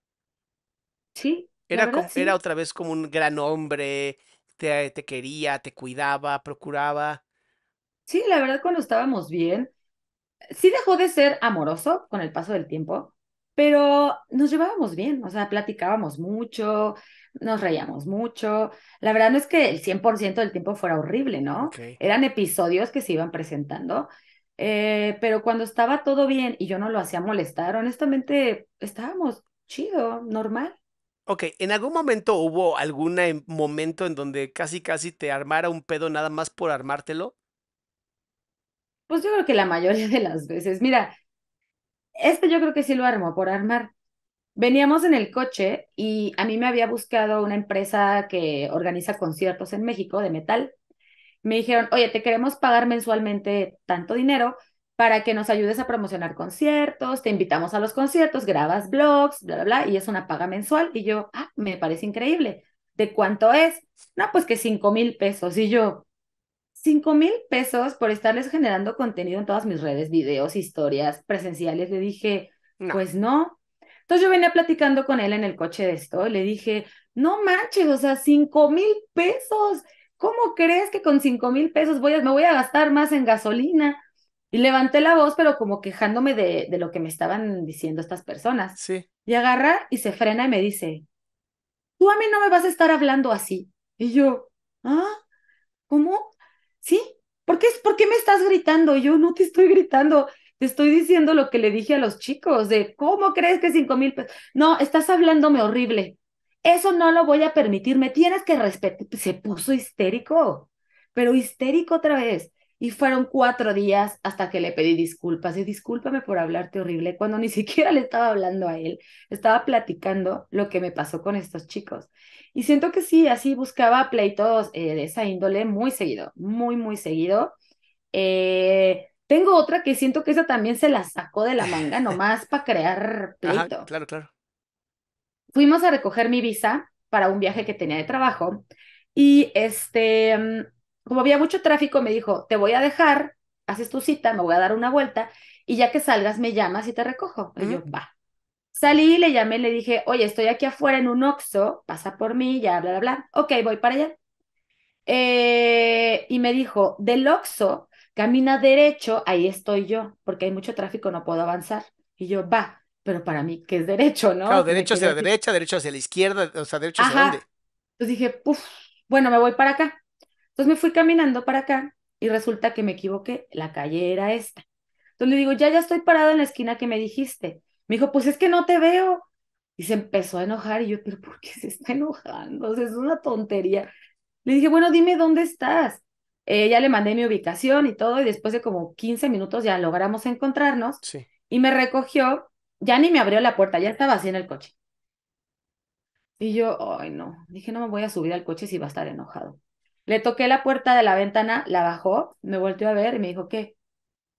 Sí. Era, era otra vez como un gran hombre, te, te quería, te cuidaba, procuraba. Sí, la verdad, cuando estábamos bien, sí dejó de ser amoroso con el paso del tiempo, pero nos llevábamos bien, o sea, platicábamos mucho, nos reíamos mucho. La verdad no es que el 100% del tiempo fuera horrible, ¿no? Eran episodios que se iban presentando, eh, pero cuando estaba todo bien y yo no lo hacía molestar, honestamente estábamos chido, normal. Ok, ¿en algún momento hubo algún em, momento en donde casi casi te armara un pedo nada más por armártelo? Pues yo creo que la mayoría de las veces. Mira, este yo creo que sí lo armó por armar. Veníamos en el coche y a mí me había buscado una empresa que organiza conciertos en México de metal. Me dijeron, oye, te queremos pagar mensualmente tanto dinero para que nos ayudes a promocionar conciertos, te invitamos a los conciertos, grabas blogs, bla, bla, bla, y es una paga mensual. Y yo, ah, me parece increíble. ¿De cuánto es? No, pues que cinco mil pesos. Y yo, 5 mil pesos por estarles generando contenido en todas mis redes, videos, historias presenciales. Le dije, pues no. Entonces yo venía platicando con él en el coche de esto y le dije, no manches, o sea, 5 mil pesos. ¿Cómo crees que con 5 mil pesos voy a, me voy a gastar más en gasolina? Y levanté la voz, pero como quejándome de, de lo que me estaban diciendo estas personas. Sí. Y agarra y se frena y me dice, tú a mí no me vas a estar hablando así. Y yo, ¿ah? ¿Cómo? ¿sí? ¿Por qué, ¿Por qué me estás gritando? Yo no te estoy gritando, te estoy diciendo lo que le dije a los chicos, de cómo crees que cinco mil pesos. No, estás hablándome horrible. Eso no lo voy a permitir, me tienes que respetar. Se puso histérico, pero histérico otra vez. Y fueron cuatro días hasta que le pedí disculpas. Y discúlpame por hablarte horrible cuando ni siquiera le estaba hablando a él. Estaba platicando lo que me pasó con estos chicos. Y siento que sí, así buscaba pleitos eh, de esa índole muy seguido, muy, muy seguido. Eh, tengo otra que siento que esa también se la sacó de la manga nomás para crear pleito. claro, claro. Fuimos a recoger mi visa para un viaje que tenía de trabajo y este, mm, como había mucho tráfico, me dijo, te voy a dejar, haces tu cita, me voy a dar una vuelta y ya que salgas me llamas y te recojo. Y yo, va. Salí, le llamé, le dije, oye, estoy aquí afuera en un Oxo, pasa por mí, ya, bla, bla, bla. Ok, voy para allá. Eh, y me dijo, del Oxxo, camina derecho, ahí estoy yo, porque hay mucho tráfico, no puedo avanzar. Y yo, va, pero para mí, que es derecho, ¿no? Claro, derecho hacia la derecha, derecho hacia la izquierda, o sea, derecho hacia dónde. Entonces dije, puff, bueno, me voy para acá. Entonces me fui caminando para acá y resulta que me equivoqué, la calle era esta. Entonces le digo, ya, ya estoy parado en la esquina que me dijiste. Me dijo, pues es que no te veo. Y se empezó a enojar y yo, pero ¿por qué se está enojando? O sea, es una tontería. Le dije, bueno, dime dónde estás. ella eh, ya le mandé mi ubicación y todo y después de como 15 minutos ya logramos encontrarnos. Y me recogió, ya ni me abrió la puerta, ya estaba así en el coche. Y yo, ay no, dije, no me voy a subir al coche si va a estar enojado. Le toqué la puerta de la ventana, la bajó, me volteó a ver y me dijo, ¿qué?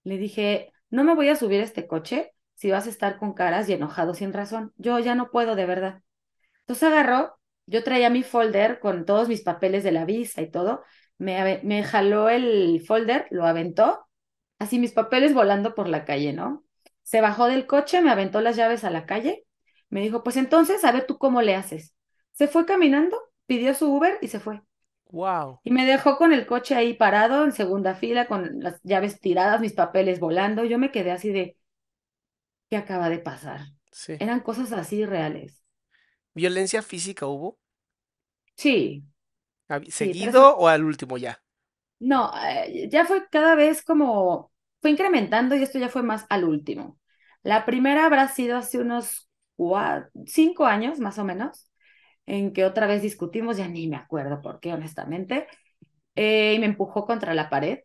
Le dije, no me voy a subir a este coche si vas a estar con caras y enojado sin razón. Yo ya no puedo, de verdad. Entonces agarró, yo traía mi folder con todos mis papeles de la visa y todo, me, me jaló el folder, lo aventó, así mis papeles volando por la calle, ¿no? Se bajó del coche, me aventó las llaves a la calle, me dijo, pues entonces, a ver tú cómo le haces. Se fue caminando, pidió su Uber y se fue. Wow. Y me dejó con el coche ahí parado en segunda fila, con las llaves tiradas, mis papeles volando. Yo me quedé así de, que acaba de pasar. Eran cosas así reales. ¿Violencia física hubo? Sí. ¿Seguido o al último ya? No, eh, ya fue cada vez como, fue incrementando y esto ya fue más al último. La primera habrá sido hace unos cinco años más o menos, en que otra vez discutimos, ya ni me acuerdo por qué, honestamente, eh, y me empujó contra la pared,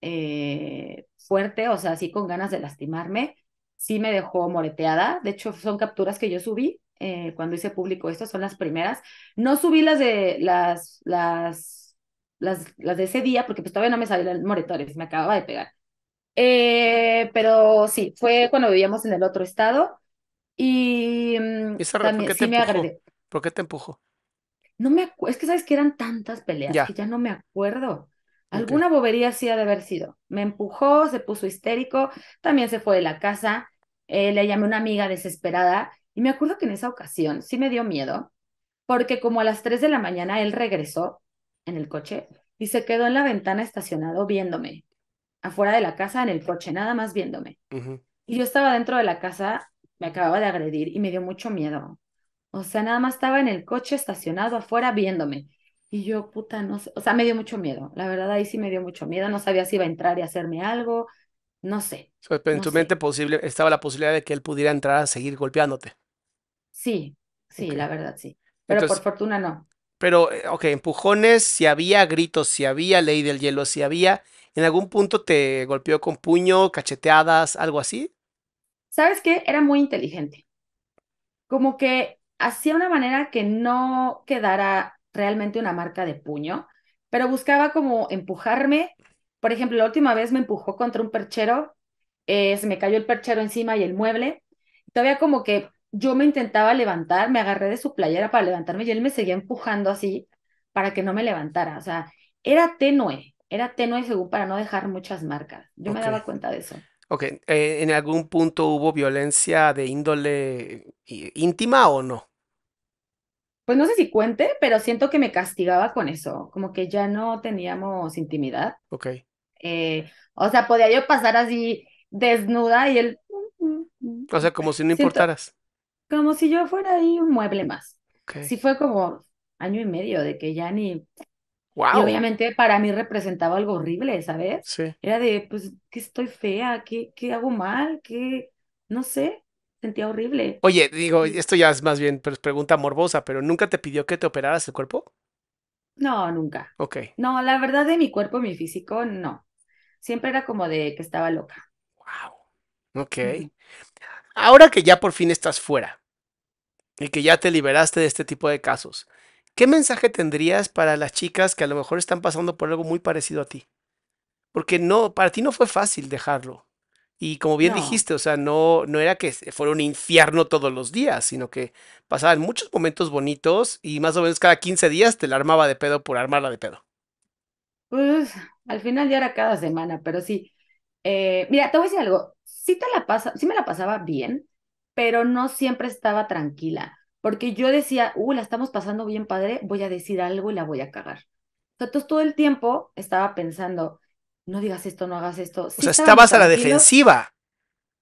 eh, fuerte, o sea, así con ganas de lastimarme sí me dejó moreteada. De hecho, son capturas que yo subí eh, cuando hice público esto, son las primeras. No subí las de las, las, las, las de ese día porque pues todavía no me salían moretones, me acababa de pegar. Eh, pero sí, fue cuando vivíamos en el otro estado y mm, también sí me ¿Por qué te empujó? No me es que sabes que eran tantas peleas que ya no me acuerdo. Alguna bobería sí ha de haber sido. Me empujó, se puso histérico, también se fue de la casa. Eh, le llamé a una amiga desesperada y me acuerdo que en esa ocasión sí me dio miedo, porque como a las 3 de la mañana él regresó en el coche y se quedó en la ventana estacionado viéndome, afuera de la casa en el coche, nada más viéndome. Y yo estaba dentro de la casa, me acababa de agredir y me dio mucho miedo. O sea, nada más estaba en el coche estacionado afuera viéndome. Y yo, puta, no sé, o sea, me dio mucho miedo, la verdad ahí sí me dio mucho miedo, no sabía si iba a entrar y hacerme algo, no sé. en tu mente posible, estaba la posibilidad de que él pudiera entrar a seguir golpeándote. Sí, sí, la verdad sí, pero por fortuna no. Pero, eh, ok, empujones, si había gritos, si había ley del hielo, si había, ¿en algún punto te golpeó con puño, cacheteadas, algo así? ¿Sabes qué? Era muy inteligente. Como que hacía una manera que no quedara realmente una marca de puño, pero buscaba como empujarme. Por ejemplo, la última vez me empujó contra un perchero, eh, se me cayó el perchero encima y el mueble. Todavía como que yo me intentaba levantar, me agarré de su playera para levantarme y él me seguía empujando así para que no me levantara. O sea, era tenue, era tenue según para no dejar muchas marcas. Yo me daba cuenta de eso. Ok, eh, ¿en algún punto hubo violencia de índole eh, íntima o no? pues no sé si cuente, pero siento que me castigaba con eso, como que ya no teníamos intimidad. Ok. Eh, o sea, podía yo pasar así desnuda y él... O sea, como si no importaras. como si yo fuera ahí un mueble más. Si Sí fue como año y medio de que ya ni... Wow. obviamente para mí representaba algo horrible, ¿sabes? Sí. Era de, pues, que estoy fea, que, qué hago mal, que, no sé sentía horrible. Oye, digo, esto ya es más bien pues, pregunta morbosa, pero ¿nunca te pidió que te operaras el cuerpo? No, nunca. Ok. No, la verdad de mi cuerpo, mi físico, no. Siempre era como de que estaba loca. Wow. Ok. Ahora que ya por fin estás fuera y que ya te liberaste de este tipo de casos, ¿qué mensaje tendrías para las chicas que a lo mejor están pasando por algo muy parecido a ti? Porque no, para ti no fue fácil dejarlo. Y como bien dijiste, o sea, no, no era que fuera un infierno todos los días, sino que pasaban muchos momentos bonitos y más o menos cada 15 días te la armaba de pedo por armarla de pedo. Pues al final ya era cada semana, pero sí. Eh, mira, te voy a decir algo, sí, te la pasa, sí me la pasaba bien, pero no siempre estaba tranquila, porque yo decía, uh, la estamos pasando bien padre, voy a decir algo y la voy a cagar. Entonces todo el tiempo estaba pensando, no digas esto, no hagas esto. o sea, estabas a la defensiva.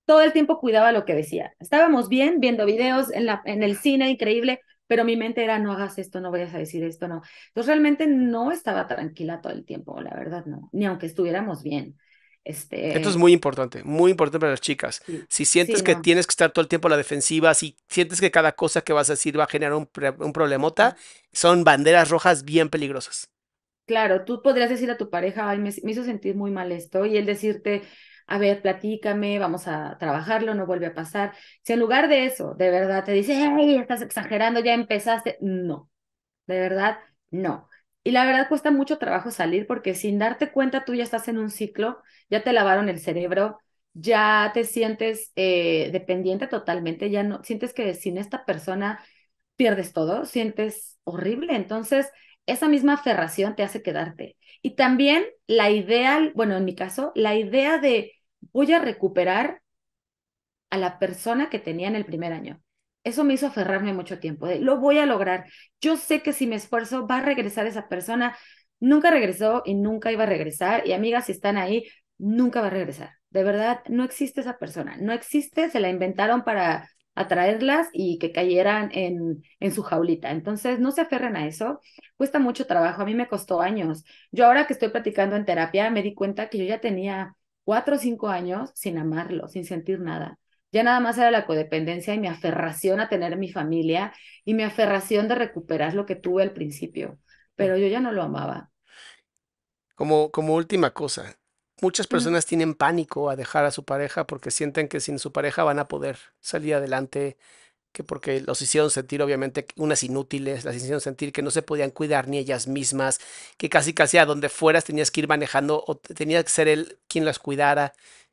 Todo el tiempo cuidaba lo que decía. Estábamos bien, viendo videos en, la, en el cine, increíble, pero mi mente era, no hagas esto, no vayas a decir esto, no. Entonces realmente no estaba tranquila todo el tiempo, la verdad, no, ni aunque estuviéramos bien. Este, esto es muy importante, muy importante para las chicas. si sientes que tienes que estar todo el tiempo a la defensiva, si sientes que cada cosa que vas a decir va a generar un, un problemota, son banderas rojas bien peligrosas. Claro, tú podrías decir a tu pareja, ay, me, hizo sentir muy mal esto, y él decirte, a ver, platícame, vamos a trabajarlo, no vuelve a pasar. Si en lugar de eso, de verdad te dice, estás exagerando, ya empezaste, no, de verdad, no. Y la verdad cuesta mucho trabajo salir porque sin darte cuenta tú ya estás en un ciclo, ya te lavaron el cerebro, ya te sientes eh, dependiente totalmente, ya no, sientes que sin esta persona pierdes todo, sientes horrible. Entonces, esa misma aferración te hace quedarte. Y también la idea, bueno, en mi caso, la idea de voy a recuperar a la persona que tenía en el primer año. Eso me hizo aferrarme mucho tiempo, de lo voy a lograr. Yo sé que si me esfuerzo va a regresar esa persona. Nunca regresó y nunca iba a regresar. Y amigas, si están ahí, nunca va a regresar. De verdad, no existe esa persona. No existe, se la inventaron para atraerlas y que cayeran en, en su jaulita. Entonces, no se aferren a eso, cuesta mucho trabajo, a mí me costó años. Yo ahora que estoy practicando en terapia, me di cuenta que yo ya tenía cuatro o cinco años sin amarlo, sin sentir nada. Ya nada más era la codependencia y mi aferración a tener mi familia y mi aferración de recuperar lo que tuve al principio, pero yo ya no lo amaba. Como, como última cosa, Muchas personas tienen pánico a dejar a su pareja porque sienten que sin su pareja van a poder salir adelante, que porque los hicieron sentir obviamente unas inútiles, las hicieron sentir que no se podían cuidar ni ellas mismas, que casi casi a donde fueras tenías que ir manejando o tenía que ser él quien las cuidara.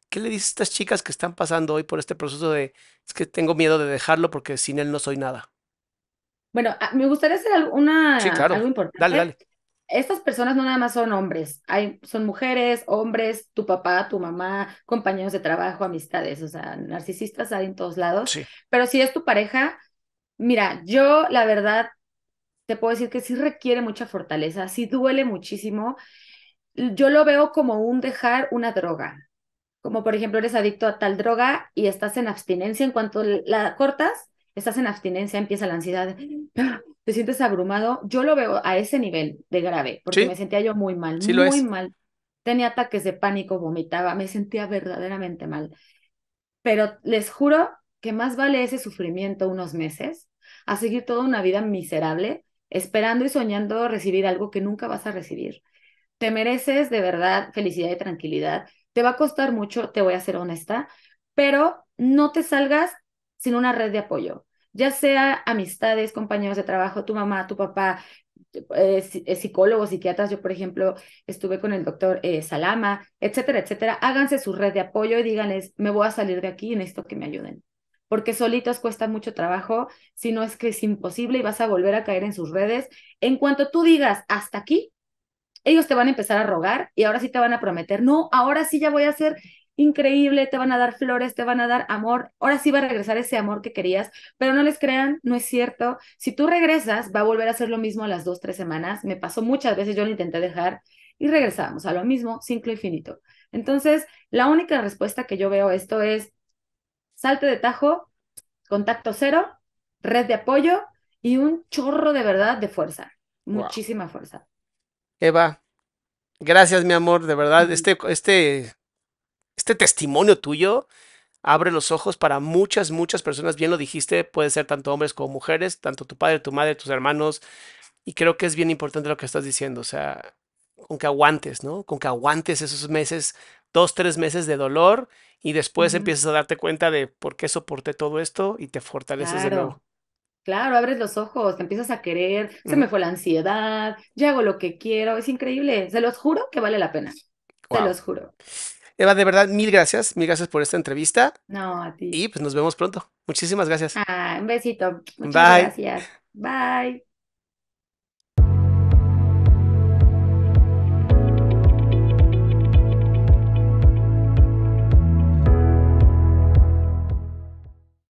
¿Qué le dices a estas chicas que están pasando hoy por este proceso de es que tengo miedo de dejarlo porque sin él no soy nada? Bueno, ah, me gustaría hacer una, sí, claro. importante. Dale, dale estas personas no nada más son hombres, hay, son mujeres, hombres, tu papá, tu mamá, compañeros de trabajo, amistades, o sea, narcisistas hay en todos lados. Pero si es tu pareja, mira, yo la verdad te puedo decir que sí requiere mucha fortaleza, sí duele muchísimo. Yo lo veo como un dejar una droga, como por ejemplo eres adicto a tal droga y estás en abstinencia, en cuanto la cortas, estás en abstinencia, empieza la ansiedad, ¡ah! te sientes abrumado. Yo lo veo a ese nivel de grave, porque me sentía yo muy mal, muy mal. Tenía ataques de pánico, vomitaba, me sentía verdaderamente mal. Pero les juro que más vale ese sufrimiento unos meses a seguir toda una vida miserable, esperando y soñando recibir algo que nunca vas a recibir. Te mereces de verdad felicidad y tranquilidad. Te va a costar mucho, te voy a ser honesta, pero no te salgas sin una red de apoyo, ya sea amistades, compañeros de trabajo, tu mamá, tu papá, eh, eh, psicólogos, psiquiatras, yo por ejemplo estuve con el doctor eh, Salama, etcétera, etcétera, háganse su red de apoyo y díganles, me voy a salir de aquí en necesito que me ayuden. Porque solitos cuesta mucho trabajo, si no es que es imposible y vas a volver a caer en sus redes. En cuanto tú digas hasta aquí, ellos te van a empezar a rogar y ahora sí te van a prometer, no, ahora sí ya voy a hacer increíble, te van a dar flores, te van a dar amor, ahora sí va a regresar ese amor que querías, pero no les crean, no es cierto. Si tú regresas, va a volver a ser lo mismo a las dos, tres semanas. Me pasó muchas veces, yo lo intenté dejar y regresábamos a lo mismo, ciclo infinito. Entonces, la única respuesta que yo veo a esto es salte de tajo, contacto cero, red de apoyo y un chorro de verdad de fuerza, muchísima fuerza. Eva, gracias mi amor, de verdad, este, este este testimonio tuyo abre los ojos para muchas, muchas personas. Bien lo dijiste, puede ser tanto hombres como mujeres, tanto tu padre, tu madre, tus hermanos. Y creo que es bien importante lo que estás diciendo, o sea, con que aguantes, ¿no? Con que aguantes esos meses, dos, tres meses de dolor y después empiezas a darte cuenta de por qué soporté todo esto y te fortaleces de nuevo. Claro, abres los ojos, te empiezas a querer, se me fue la ansiedad, ya hago lo que quiero, es increíble, se los juro que vale la pena, se los juro. Eva, de verdad, mil gracias. Mil gracias por esta entrevista. No, a ti. Y pues nos vemos pronto. Muchísimas gracias. Ah, un besito. Muchas gracias. Bye.